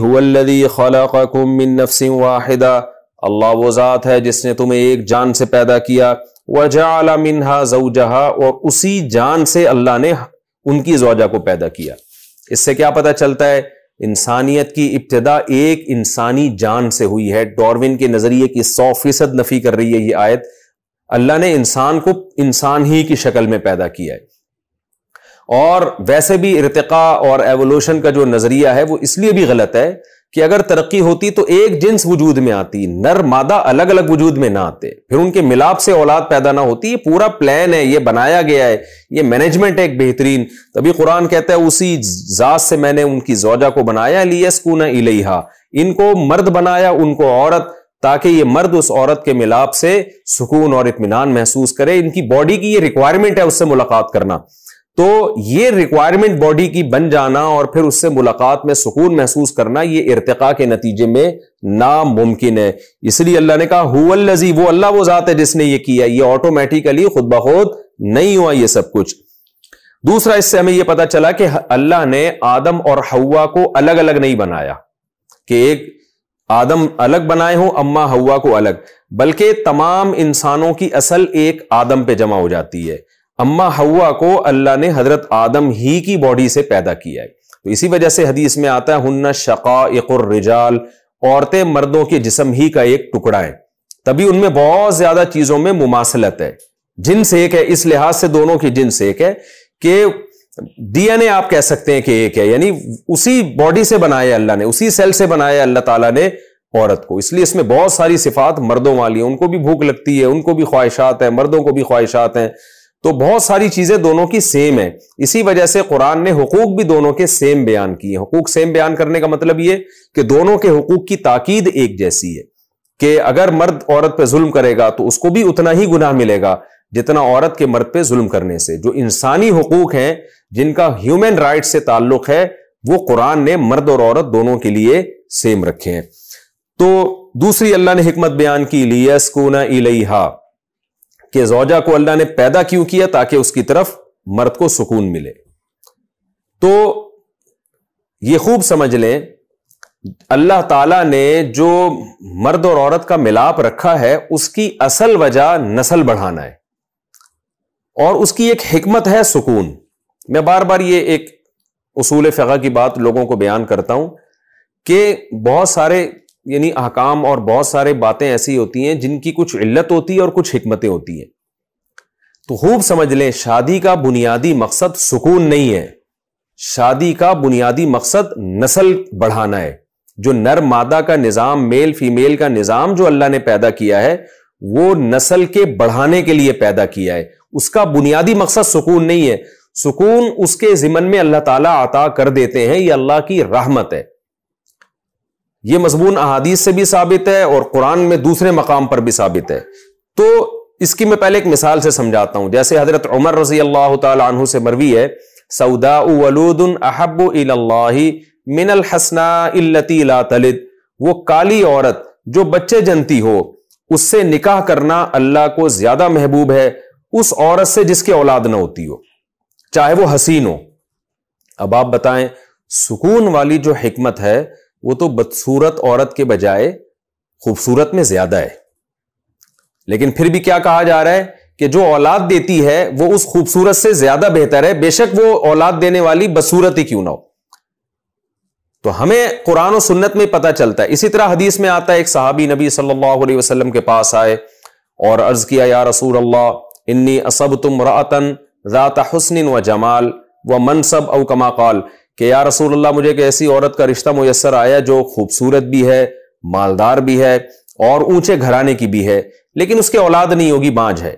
वाहिदा अल्लाह वो ज़ात है जिसने तुम्हें एक जान से पैदा किया वजा मिनहा जऊजहा और उसी जान से अल्लाह ने उनकी जोजा को पैदा किया इससे क्या पता चलता है इंसानियत की इब्तदा एक इंसानी जान से हुई है डॉर्विन के नज़रिए की सौ फीसद नफ़ी कर रही है ये आयत अल्लाह ने इंसान को इंसान ही की शक्ल में पैदा किया है और वैसे भी इरतका और एवोल्यूशन का जो नज़रिया है वो इसलिए भी गलत है कि अगर तरक्की होती तो एक जिन्स वजूद में आती नर मादा अलग अलग वजूद में ना आते फिर उनके मिलाप से औलाद पैदा ना होती ये पूरा प्लान है ये बनाया गया है ये मैनेजमेंट है एक बेहतरीन तभी कुरान कहता है उसी जात से मैंने उनकी जोजा को बनाया स्कून इलेहा इनको मर्द बनाया उनको औरत ताकि ये मर्द उस औरत के मिलाप से सुकून और इतमान महसूस करे इनकी बॉडी की ये रिक्वायरमेंट है उससे मुलाकात करना तो ये रिक्वायरमेंट बॉडी की बन जाना और फिर उससे मुलाकात में सुकून महसूस करना ये इरतका के नतीजे में नामुमकिन है इसलिए अल्लाह ने कहा हुजी वो अल्लाह वो जात है जिसने ये किया ये ऑटोमेटिकली खुद ब खुद नहीं हुआ ये सब कुछ दूसरा इससे हमें यह पता चला कि अल्लाह ने आदम और हवा को अलग अलग नहीं बनाया कि एक आदम अलग बनाए हो अम्मा हवा को अलग बल्कि तमाम इंसानों की असल एक आदम पे जमा हो जाती है अम्मा हवा को अल्लाह ने हजरत आदम ही की बॉडी से पैदा किया है तो इसी वजह से हदीस में आता है हन्ना रिजाल औरतें मर्दों के जिसम ही का एक टुकड़ा है तभी उनमें बहुत ज्यादा चीजों में मुमासलत है जिन्स एक है इस लिहाज से दोनों की जिनसे एक है कि डीएनए आप कह सकते हैं कि एक है यानी उसी बॉडी से बनाया अल्लाह ने उसी सेल से बनाया अल्लाह ताला ने औरत को इसलिए इसमें बहुत सारी सिफात मर्दों वाली है उनको भी भूख लगती है उनको भी ख्वाहिशात है मर्दों को भी ख्वाहिशात हैं तो बहुत सारी चीजें दोनों की सेम है इसी वजह से कुरान ने हकूक भी दोनों के सेम बयान किए हकूक सेम बयान करने का मतलब ये कि दोनों के हकूक की ताकीद एक जैसी है कि अगर मर्द औरत पे जुल्म करेगा तो उसको भी उतना ही गुनाह मिलेगा जितना औरत के मर्द पे जुल्म करने से जो इंसानी हकूक हैं जिनका ह्यूमन राइट से ताल्लुक है वो कुरान ने मर्द और औरत दोनों के लिए सेम रखे हैं तो दूसरी अल्लाह ने हिकमत बयान की लियस्कूना इलेहा कि जोजा को अल्लाह ने पैदा क्यों किया ताकि उसकी तरफ मर्द को सुकून मिले तो ये खूब समझ लें अल्लाह ताला ने जो मर्द और औरत का मिलाप रखा है उसकी असल वजह नस्ल बढ़ाना है और उसकी एक हिकमत है सुकून मैं बार बार ये एक उसूल फ़ा की बात लोगों को बयान करता हूं कि बहुत सारे यानी अहकाम और बहुत सारे बातें ऐसी होती हैं जिनकी कुछ इल्लत होती है और कुछ हमतें होती हैं तो खूब समझ लें शादी का बुनियादी मकसद सुकून नहीं है शादी का बुनियादी मकसद नस्ल बढ़ाना है जो नर मादा का निज़ाम मेल फीमेल का निज़ाम जो अल्लाह ने पैदा किया है वो नस्ल के बढ़ाने के लिए पैदा किया है उसका बुनियादी मकसद सुकून नहीं है सुकून उसके जिमन में अल्लाह ताला अता कर देते हैं ये अल्लाह की रहमत है ये मजमून अहादीस से भी साबित है और कुरान में दूसरे मकाम पर भी साबित है तो इसकी मैं पहले एक मिसाल से समझाता हूं जैसे हजरत उमर रजी अल्लाह तु से मरवी है सऊदा वलूदन अहब मिनल हसना इल्लती वो काली औरत जो बच्चे जनती हो उससे निकाह करना अल्लाह को ज्यादा महबूब है उस औरत से जिसकी औलाद ना होती हो चाहे वो हसीन हो अब आप बताएं सुकून वाली जो हिकमत है वो तो बदसूरत औरत के बजाय खूबसूरत में ज्यादा है लेकिन फिर भी क्या कहा जा रहा है कि जो औलाद देती है वो उस खूबसूरत से ज्यादा बेहतर है बेशक वो औलाद देने वाली बसूरत ही क्यों ना हो तो हमें कुरान और सुन्नत में पता चलता है इसी तरह हदीस में आता है एक सहाबी नबी सल्लल्लाहु अलैहि वसल्लम के पास आए और अर्ज किया या रसूल अल्लाह इन्नी असब तुम रातन रात हसन व जमाल व मनसब अव कमाकाल कि या रसूल अल्लाह मुझे एक ऐसी औरत का रिश्ता मुयसर आया जो खूबसूरत भी है मालदार भी है और ऊंचे घराने की भी है लेकिन उसके औलाद नहीं होगी बांझ है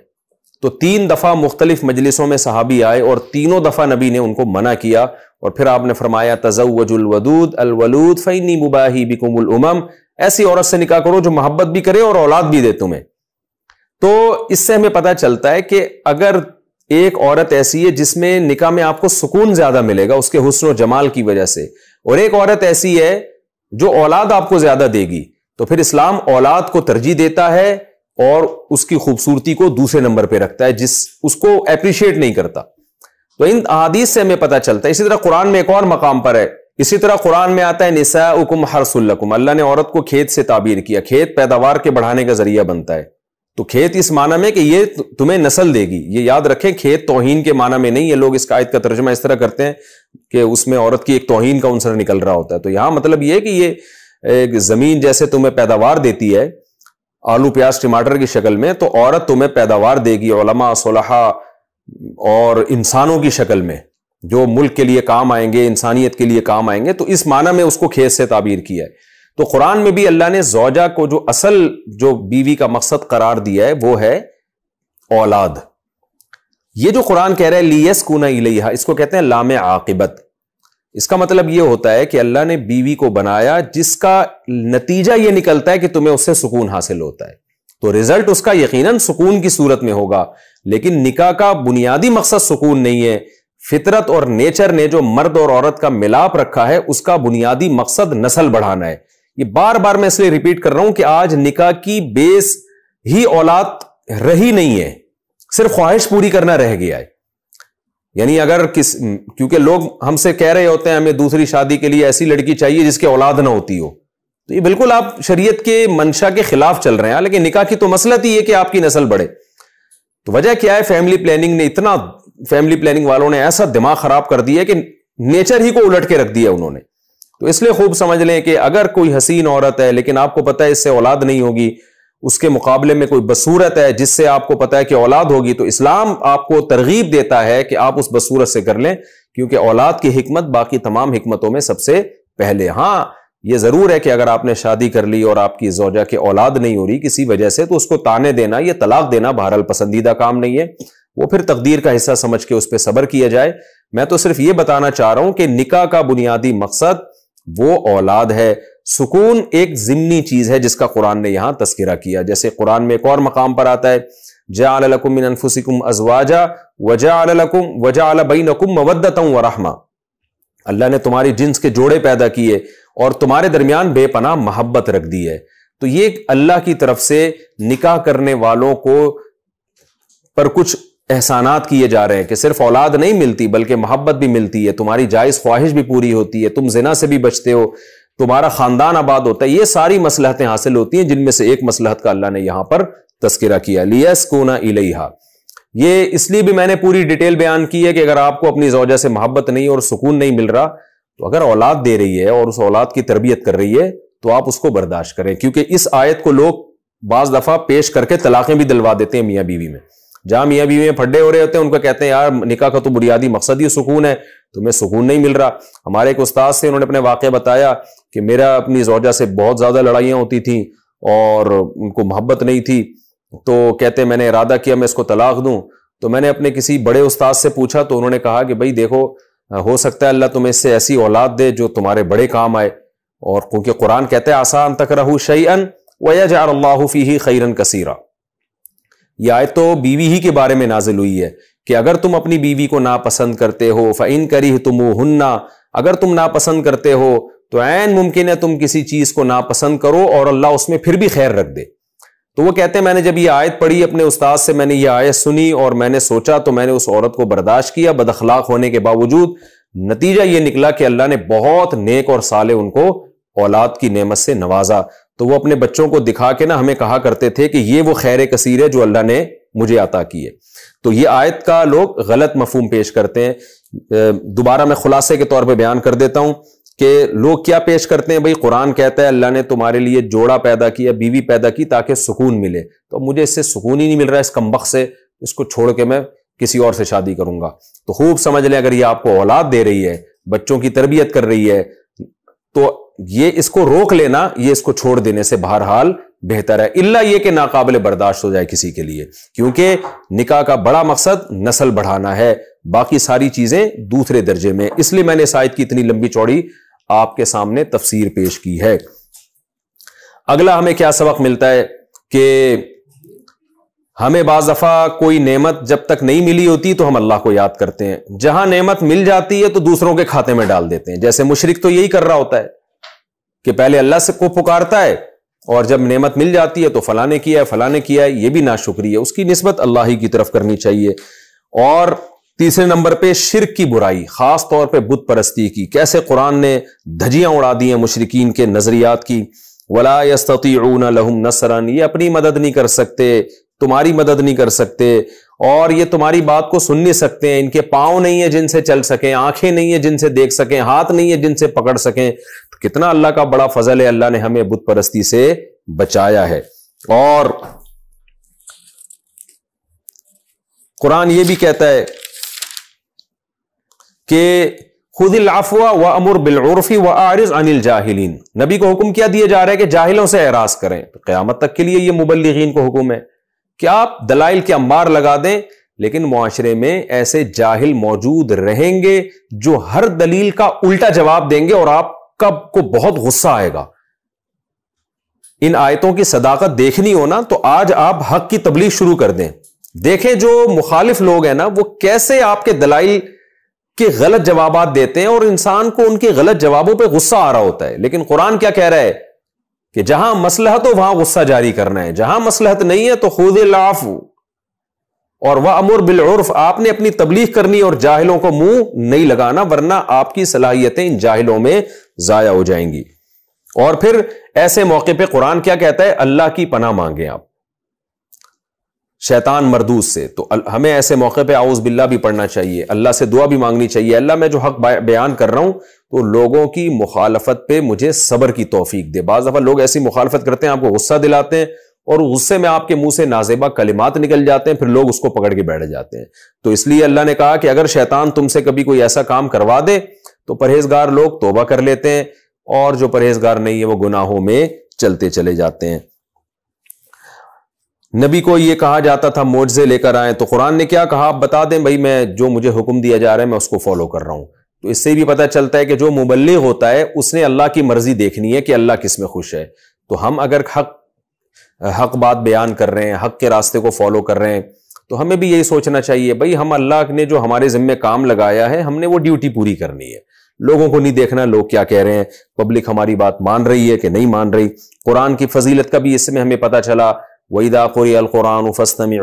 तो तीन दफा मुख्तलिफ मजलिसों में सहाबी आए और तीनों दफा नबी ने उनको मना किया और फिर आपने फरमाया तजवजुलवदूद अलवलूद फ़ैनी मुबाही बिकुमुल उमम ऐसी औरत से निकाह करो जो मोहब्बत भी करे और औलाद भी दे तुम्हें तो इससे हमें पता चलता है कि अगर एक औरत ऐसी है जिसमें निका में आपको सुकून ज्यादा मिलेगा उसके हुस्न जमाल की वजह से और एक औरत ऐसी है जो औलाद आपको ज्यादा देगी तो फिर इस्लाम औलाद को तरजीह देता है और उसकी खूबसूरती को दूसरे नंबर पर रखता है जिस उसको अप्रिशिएट नहीं करता तो इन अदीस से हमें पता चलता है इसी तरह कुरान में एक और मकाम पर है इसी तरह कुरान में आता है निसा उकुम हरसुल्लकुम अल्लाह ने औरत को खेत से ताबीर किया खेत पैदावार के बढ़ाने का जरिया बनता है तो खेत इस माना में कि ये तुम्हें नस्ल देगी ये याद रखें खेत तोहिन के माना में नहीं है लोग इस कायद का तर्जमा इस तरह करते हैं कि उसमें औरत की एक तोहिन का उनसर निकल रहा होता है तो यहां मतलब ये कि ये एक जमीन जैसे तुम्हें पैदावार देती है आलू प्याज टमाटर की शक्ल में तो औरत तुम्हें पैदावार देगी ओलमा सोलहा और इंसानों की शक्ल में जो मुल्क के लिए काम आएंगे इंसानियत के लिए काम आएंगे तो इस माना में उसको खेत से ताबीर किया है तो कुरान में भी अल्लाह ने जौजा को जो असल जो बीवी का मकसद करार दिया है वो है औलाद ये जो कुरान कह रहा है लियस कूना इलिया इसको कहते हैं लाम आकिबत इसका मतलब यह होता है कि अल्लाह ने बीवी को बनाया जिसका नतीजा यह निकलता है कि तुम्हें उससे सुकून हासिल होता है तो रिजल्ट उसका यकीनन सुकून की सूरत में होगा लेकिन निका का बुनियादी मकसद सुकून नहीं है फितरत और नेचर ने जो मर्द और औरत का मिलाप रखा है उसका बुनियादी मकसद नस्ल बढ़ाना है ये बार बार मैं इसलिए रिपीट कर रहा हूं कि आज निका की बेस ही औलाद रही नहीं है सिर्फ ख्वाहिश पूरी करना रह गया है यानी अगर किस क्योंकि लोग हमसे कह रहे होते हैं हमें दूसरी शादी के लिए ऐसी लड़की चाहिए जिसकी औलाद ना होती हो तो ये बिल्कुल आप शरीयत के मंशा के खिलाफ चल रहे हैं लेकिन निकाह की तो मसलत ही है कि आपकी नस्ल बढ़े तो वजह क्या है फैमिली प्लानिंग ने इतना फैमिली प्लानिंग वालों ने ऐसा दिमाग खराब कर दिया कि नेचर ही को उलट के रख दिया उन्होंने तो इसलिए खूब समझ लें कि अगर कोई हसीन औरत है लेकिन आपको पता है इससे औलाद नहीं होगी उसके मुकाबले में कोई बसूरत है जिससे आपको पता है कि औलाद होगी तो इस्लाम आपको तरगीब देता है कि आप उस बसूरत से कर लें क्योंकि औलाद की हमत बाकी तमाम हमतों में सबसे पहले हाँ ये जरूर है कि अगर आपने शादी कर ली और आपकी जोजा की औलाद नहीं हो रही किसी वजह से तो उसको ताने देना या तलाक देना बहरहाल पसंदीदा काम नहीं है वो फिर तकदीर का हिस्सा समझ के उस पर सबर किया जाए मैं तो सिर्फ ये बताना चाह रहा हूं कि निका का बुनियादी मकसद वो औलाद है सुकून एक जिमनी चीज है जिसका कुरान ने यहां तस्करा किया जैसे कुरान में एक और मकाम पर आता है जाकुमिन अजवाजा वजाकुम वजा बई नकुम मवदतम व रहमा अल्लाह ने तुम्हारी जिन्स के जोड़े पैदा किए और तुम्हारे दरमियान बेपना मोहब्बत रख दी है तो ये अल्लाह की तरफ से निकाह करने वालों को पर कुछ एहसानात किए जा रहे हैं कि सिर्फ औलाद नहीं मिलती बल्कि मोहब्बत भी मिलती है तुम्हारी जायज़ ख्वाहिश भी पूरी होती है तुम जिना से भी बचते हो तुम्हारा खानदान आबाद होता है ये सारी मसलहतें हासिल होती हैं जिनमें से एक मसलहत का अल्लाह ने यहां पर तस्करा किया लिया कोना इलेहा ये इसलिए भी मैंने पूरी डिटेल बयान की है कि अगर आपको अपनी जोजा से मोहब्बत नहीं और सुकून नहीं मिल रहा तो अगर औलाद दे रही है और उस औलाद की तरबियत कर रही है तो आप उसको बर्दाश्त करें क्योंकि इस आयत को लोग बाज दफा पेश करके तलाकें भी दिलवा देते हैं मियाँ बीवी में जहां मियाँ बीवी में फड्डे हो रहे होते हैं उनको कहते हैं यार निका का तो बुनियादी मकसद ही सुकून है तुम्हें तो सुकून नहीं मिल रहा हमारे एक उस्ताद से उन्होंने अपने वाक्य बताया कि मेरा अपनी जोजा से बहुत ज़्यादा लड़ाइयां होती थी और उनको मोहब्बत नहीं थी तो कहते मैंने इरादा किया मैं इसको तलाक दूँ तो मैंने अपने किसी बड़े उस्ताद से पूछा तो उन्होंने कहा कि भाई देखो हो सकता है अल्लाह तुम्हें इससे ऐसी औलाद दे जो तुम्हारे बड़े काम आए और क्योंकि कुरान कहते हैं आसान तक रहू शैन अन वजह अल्लाह ही खैरन कसीरा ये आयत तो बीवी ही के बारे में नाजिल हुई है कि अगर तुम अपनी बीवी को नापसंद करते हो फ़ैन करी तुम हन्ना अगर तुम नापसंद करते हो तो ऐन मुमकिन है तुम किसी चीज़ को नापसंद करो और अल्लाह उसमें फिर भी खैर रख दे तो वो कहते हैं मैंने जब ये आयत पढ़ी अपने उस्ताद से मैंने ये आयत सुनी और मैंने सोचा तो मैंने उस औरत को बर्दाश्त किया बदखलाक होने के बावजूद नतीजा ये निकला कि अल्लाह ने बहुत नेक और साले उनको औलाद की नेमत से नवाजा तो वो अपने बच्चों को दिखा के ना हमें कहा करते थे कि ये वो खैर कसीर है जो अल्लाह ने मुझे अता की है तो ये आयत का लोग गलत मफहम पेश करते हैं दोबारा मैं खुलासे के तौर पर बयान कर देता हूं कि लोग क्या पेश करते हैं भाई कुरान कहता है अल्लाह ने तुम्हारे लिए जोड़ा पैदा किया बीवी पैदा की ताकि सुकून मिले तो मुझे इससे सुकून ही नहीं मिल रहा इस कम्बक से इसको छोड़ के मैं किसी और से शादी करूंगा तो खूब समझ लें अगर ये आपको औलाद दे रही है बच्चों की तरबियत कर रही है तो ये इसको रोक लेना ये इसको छोड़ देने से बहरहाल बेहतर है इल्ला ये कि नाकाबले बर्दाश्त हो जाए किसी के लिए क्योंकि निकाह का बड़ा मकसद नस्ल बढ़ाना है बाकी सारी चीजें दूसरे दर्जे में इसलिए मैंने शायद की इतनी लंबी चौड़ी आपके सामने तफसीर पेश की है अगला हमें क्या सबक मिलता है कि हमें बाज दफा कोई नेमत जब तक नहीं मिली होती तो हम अल्लाह को याद करते हैं जहां नेमत मिल जाती है तो दूसरों के खाते में डाल देते हैं जैसे मुशरक तो यही कर रहा होता है कि पहले अल्लाह से को पुकारता है और जब नेमत मिल जाती है तो फला ने किया है फला ने किया है ये भी ना शुक्रिया उसकी नस्बत अल्लाह ही की तरफ करनी चाहिए और तीसरे नंबर पे शिरक की बुराई खास तौर पे बुत परस्ती की कैसे कुरान ने धजियां उड़ा दी हैं मुशरकिन के नजरियात की वला लहम नसरन ये अपनी मदद नहीं कर सकते तुम्हारी मदद नहीं कर सकते और ये तुम्हारी बात को सुन नहीं सकते हैं इनके पांव नहीं है जिनसे चल सकें आंखें नहीं है जिनसे देख सकें हाथ नहीं है जिनसे पकड़ सकें तो कितना अल्लाह का बड़ा फजल है अल्लाह ने हमें बुत परस्ती से बचाया है और कुरान ये भी कहता है कि खुद अफवा व अमर बिलरफी व आरिज अनिल जाहिलीन नबी को हुक्म क्या दिया जा रहा है कि जाहिलों से एराज करें तो क्यामत तक के लिए ये मुबलगिन को हुक्म है क्या आप दलाइल के अंबार लगा दें लेकिन माशरे में ऐसे जाहिल मौजूद रहेंगे जो हर दलील का उल्टा जवाब देंगे और आपका को बहुत गुस्सा आएगा इन आयतों की सदाकत देखनी हो ना तो आज आप हक की तबलीग शुरू कर दें देखें जो मुखालिफ लोग हैं ना वो कैसे आपके दलाइल के गलत जवाब देते हैं और इंसान को उनके गलत जवाबों पे गुस्सा आ रहा होता है लेकिन कुरान क्या कह रहा है कि जहां मसलहत हो वहां गुस्सा जारी करना है जहां मसलहत नहीं है तो खुद लाफ और वह अमर उर्फ आपने अपनी तबलीग करनी और जाहिलों को मुंह नहीं लगाना वरना आपकी सलाहियतें इन जाहिलों में जाया हो जाएंगी और फिर ऐसे मौके पे कुरान क्या कहता है अल्लाह की पना मांगे आप शैतान मरदूस से तो हमें ऐसे मौके पे आउज बिल्ला भी पढ़ना चाहिए अल्लाह से दुआ भी मांगनी चाहिए अल्लाह मैं जो हक बयान कर रहा हूं तो लोगों की मुखालफत पे मुझे सब्र की तोफीक दे बाज़ दफ़ा लोग ऐसी मुखालफत करते हैं आपको गुस्सा दिलाते हैं और गुस्से में आपके मुंह से नाजेबा कलिमात निकल जाते हैं फिर लोग उसको पकड़ के बैठ जाते हैं तो इसलिए अल्लाह ने कहा कि अगर शैतान तुमसे कभी कोई ऐसा काम करवा दे तो परहेजगार लोग तोबा कर लेते हैं और जो परहेजगार नहीं है वो गुनाहों में चलते चले जाते हैं नबी को यह कहा जाता था मोजे लेकर आए तो कुरान ने क्या कहा आप बता दें भाई मैं जो मुझे हुक्म दिया जा रहा है मैं उसको फॉलो कर रहा हूं तो इससे भी पता चलता है कि जो मुबल्ले होता है उसने अल्लाह की मर्जी देखनी है कि अल्लाह किस में खुश है तो हम अगर हक हक बात बयान कर रहे हैं हक के रास्ते को फॉलो कर रहे हैं तो हमें भी यही सोचना चाहिए भाई हम अल्लाह ने जो हमारे जिम्मे काम लगाया है हमने वो ड्यूटी पूरी करनी है लोगों को नहीं देखना लोग क्या कह रहे हैं पब्लिक हमारी बात मान रही है कि नहीं मान रही कुरान की फजीलत का भी इसमें हमें पता चला वहीदा क़ुरी अलकुरान फ़स्तमी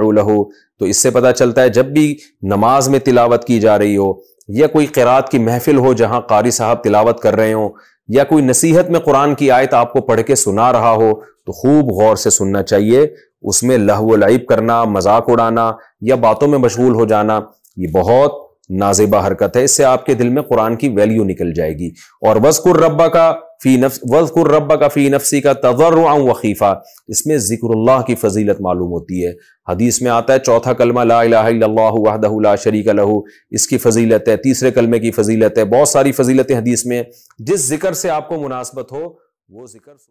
तो इससे पता चलता है जब भी नमाज में तिलावत की जा रही हो या कोई किरात की महफिल हो जहां कारी साहब तिलावत कर रहे हो या कोई नसीहत में कुरान की आयत आपको पढ़ के सुना रहा हो तो खूब गौर से सुनना चाहिए उसमें लहवलाइब करना मजाक उड़ाना या बातों में मशगूल हो जाना ये बहुत नाजेबा हरकत है इससे आपके दिल में कुरान की वैल्यू निकल जाएगी और वजकुर रब्बा का फी नफ वजकुर रब्बा का फ़ी नफसी का तजर वकीफ़ा इसमें ज़िक्रल्लाह की फजीलत मालूम होती है हदीस में आता है चौथा कलमा ला लाला शरीक लहू इसकी फजीलत है तीसरे कलमे की फजीलत है बहुत सारी फजीलतें हदीस में जिस जिक्र से आपको मुनासबत हो वो जिक्र